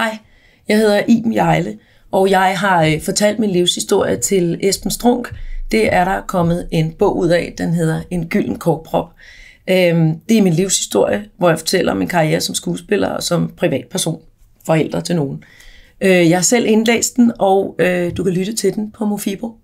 Hej, jeg hedder Iben Jejle, og jeg har øh, fortalt min livshistorie til Esben Strunk. Det er der kommet en bog ud af, den hedder En gylden korkprop. Øhm, det er min livshistorie, hvor jeg fortæller om min karriere som skuespiller og som privatperson, forældre til nogen. Øh, jeg har selv indlæst den, og øh, du kan lytte til den på Mofibo.